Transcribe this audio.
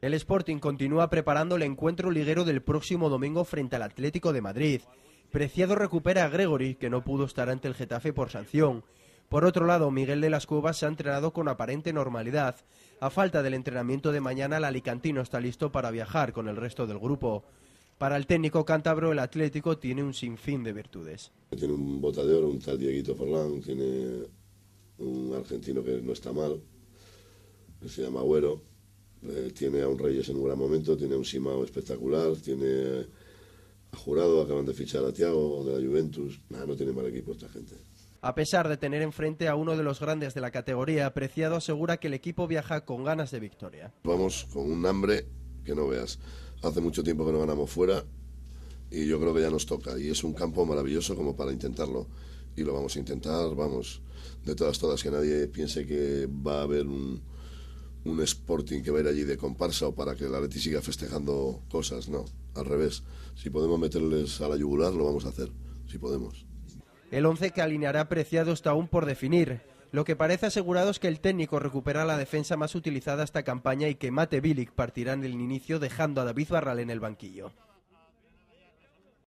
El Sporting continúa preparando el encuentro liguero del próximo domingo frente al Atlético de Madrid. Preciado recupera a Gregory, que no pudo estar ante el Getafe por sanción. Por otro lado, Miguel de las Cuevas se ha entrenado con aparente normalidad. A falta del entrenamiento de mañana, el Alicantino está listo para viajar con el resto del grupo. Para el técnico cántabro, el Atlético tiene un sinfín de virtudes. Tiene un bota un tal Dieguito Forlán, tiene un argentino que no está mal, que se llama Agüero tiene a un Reyes en un gran momento, tiene un Simao espectacular, tiene a Jurado, acaban de fichar a Thiago de la Juventus. no tiene mal equipo esta gente. A pesar de tener enfrente a uno de los grandes de la categoría, apreciado asegura que el equipo viaja con ganas de victoria. Vamos con un hambre que no veas. Hace mucho tiempo que no ganamos fuera y yo creo que ya nos toca. Y es un campo maravilloso como para intentarlo. Y lo vamos a intentar, vamos, de todas, todas, que nadie piense que va a haber un, un Sporting que va a ir allí de comparsa o para que la Atleti siga festejando cosas, no, al revés. Si podemos meterles a la yugular, lo vamos a hacer, si podemos. El 11 que alineará Preciado está aún por definir. Lo que parece asegurado es que el técnico recupera la defensa más utilizada esta campaña y que Mate Bilic partirá en el inicio dejando a David Barral en el banquillo.